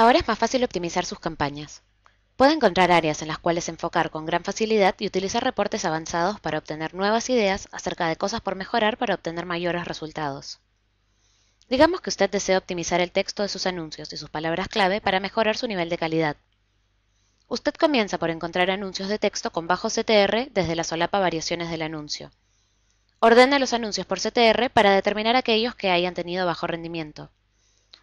Ahora es más fácil optimizar sus campañas. Puede encontrar áreas en las cuales enfocar con gran facilidad y utilizar reportes avanzados para obtener nuevas ideas acerca de cosas por mejorar para obtener mayores resultados. Digamos que usted desea optimizar el texto de sus anuncios y sus palabras clave para mejorar su nivel de calidad. Usted comienza por encontrar anuncios de texto con bajo CTR desde la solapa Variaciones del anuncio. Ordena los anuncios por CTR para determinar aquellos que hayan tenido bajo rendimiento.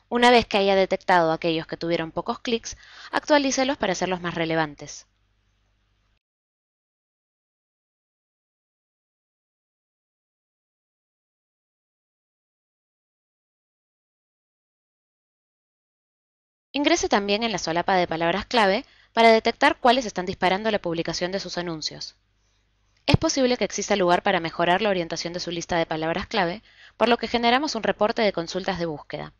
Una vez que haya detectado aquellos que tuvieron pocos clics, actualícelos para hacerlos más relevantes. Ingrese también en la solapa de palabras clave para detectar cuáles están disparando la publicación de sus anuncios. Es posible que exista lugar para mejorar la orientación de su lista de palabras clave, por lo que generamos un reporte de consultas de búsqueda.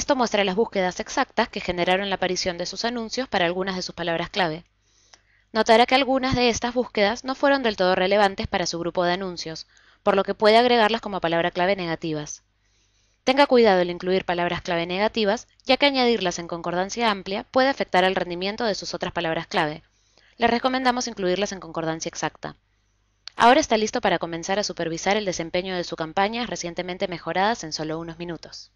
Esto muestra las búsquedas exactas que generaron la aparición de sus anuncios para algunas de sus palabras clave. Notará que algunas de estas búsquedas no fueron del todo relevantes para su grupo de anuncios, por lo que puede agregarlas como palabra clave negativas. Tenga cuidado al incluir palabras clave negativas, ya que añadirlas en concordancia amplia puede afectar al rendimiento de sus otras palabras clave. Le recomendamos incluirlas en concordancia exacta. Ahora está listo para comenzar a supervisar el desempeño de su campaña recientemente mejoradas en solo unos minutos.